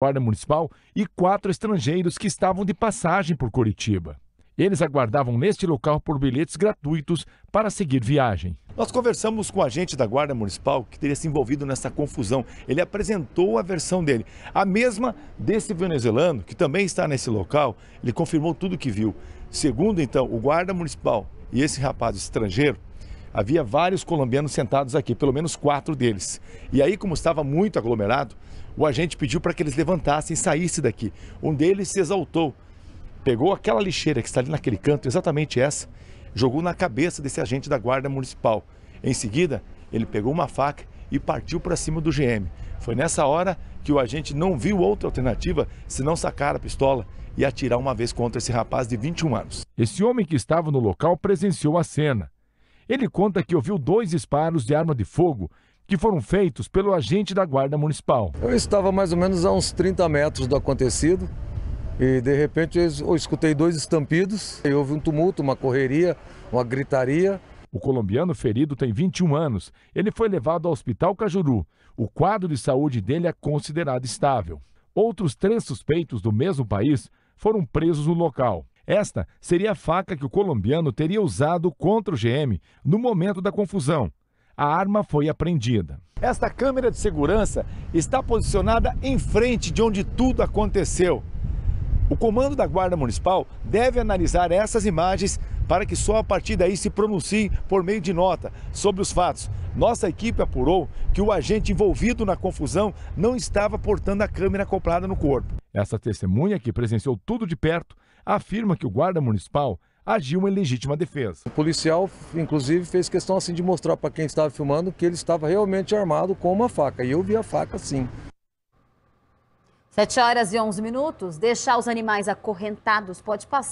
Guarda Municipal e quatro estrangeiros que estavam de passagem por Curitiba. Eles aguardavam neste local por bilhetes gratuitos para seguir viagem. Nós conversamos com o agente da Guarda Municipal que teria se envolvido nessa confusão. Ele apresentou a versão dele, a mesma desse venezuelano que também está nesse local. Ele confirmou tudo o que viu. Segundo então o guarda municipal e esse rapaz estrangeiro, havia vários colombianos sentados aqui, pelo menos quatro deles. E aí, como estava muito aglomerado, o agente pediu para que eles levantassem e saíssem daqui. Um deles se exaltou, pegou aquela lixeira que está ali naquele canto, exatamente essa, jogou na cabeça desse agente da Guarda Municipal. Em seguida, ele pegou uma faca e partiu para cima do GM. Foi nessa hora que o agente não viu outra alternativa senão sacar a pistola e atirar uma vez contra esse rapaz de 21 anos. Esse homem que estava no local presenciou a cena ele conta que ouviu dois disparos de arma de fogo que foram feitos pelo agente da Guarda Municipal. Eu estava mais ou menos a uns 30 metros do acontecido e de repente eu escutei dois estampidos e houve um tumulto, uma correria, uma gritaria. O colombiano ferido tem 21 anos. Ele foi levado ao Hospital Cajuru. O quadro de saúde dele é considerado estável. Outros três suspeitos do mesmo país foram presos no local. Esta seria a faca que o colombiano teria usado contra o GM no momento da confusão. A arma foi apreendida. Esta câmera de segurança está posicionada em frente de onde tudo aconteceu. O comando da Guarda Municipal deve analisar essas imagens para que só a partir daí se pronuncie por meio de nota sobre os fatos. Nossa equipe apurou que o agente envolvido na confusão não estava portando a câmera acoplada no corpo. Essa testemunha, que presenciou tudo de perto, afirma que o guarda municipal agiu em legítima defesa. O policial, inclusive, fez questão assim de mostrar para quem estava filmando que ele estava realmente armado com uma faca. E eu vi a faca sim. 7 horas e 11 minutos. Deixar os animais acorrentados pode passar.